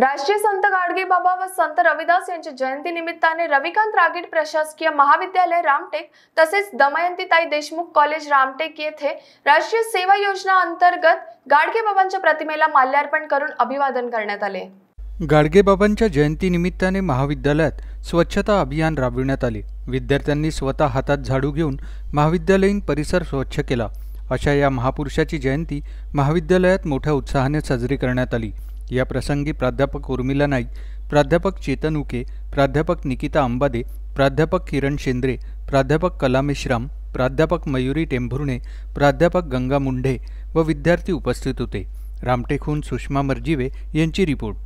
राष्ट्रीय संत गाडगे बाबा व संत रविदास यांच्या जयंती निमित्ताने रविकांत रागीड प्रशासकीय महाविद्यालय रामटेक तसेच दमयंतीताई देशमुख कॉलेज रामटेक येथे राष्ट्रीय सेवा योजना अंतर्गत गाडगे बाबांच्या प्रतिमेला माल्यार्पण करून अभिवादन करण्यात आले गाडगे बाबांच्या जयंतीनिमित्ताने महाविद्यालयात स्वच्छता अभियान राबविण्यात आले विद्यार्थ्यांनी स्वतः हातात झाडू घेऊन महाविद्यालयीन परिसर स्वच्छ केला अशा या महापुरुषाची जयंती महाविद्यालयात मोठ्या उत्साहाने साजरी करण्यात आली या प्रसंगी प्राध्यापक उर्मिला नाईक प्राध्यापक चेतन उके प्राध्यापक निकिता अंबादे प्राध्यापक किरण शेंद्रे प्राध्यापक कला प्राध्यापक मयुरी टेंभुर्णे प्राध्यापक गंगा मुंढे व विद्यार्थी उपस्थित होते रामटेकहून सुषमा मर्जीवे यांची रिपोर्ट